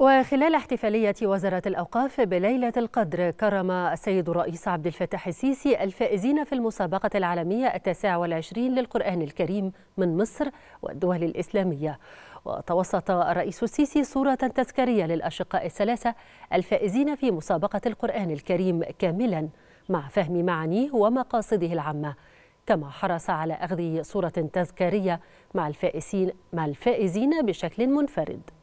وخلال احتفالية وزارة الأوقاف بليلة القدر كرم السيد الرئيس عبد الفتاح السيسي الفائزين في المسابقة العالمية التاسعة والعشرين للقرآن الكريم من مصر والدول الإسلامية وتوسط الرئيس السيسي صورة تذكارية للأشقاء الثلاثة الفائزين في مسابقة القرآن الكريم كاملا مع فهم معانيه ومقاصده العامة كما حرص على أخذ صورة تذكارية مع الفائزين, مع الفائزين بشكل منفرد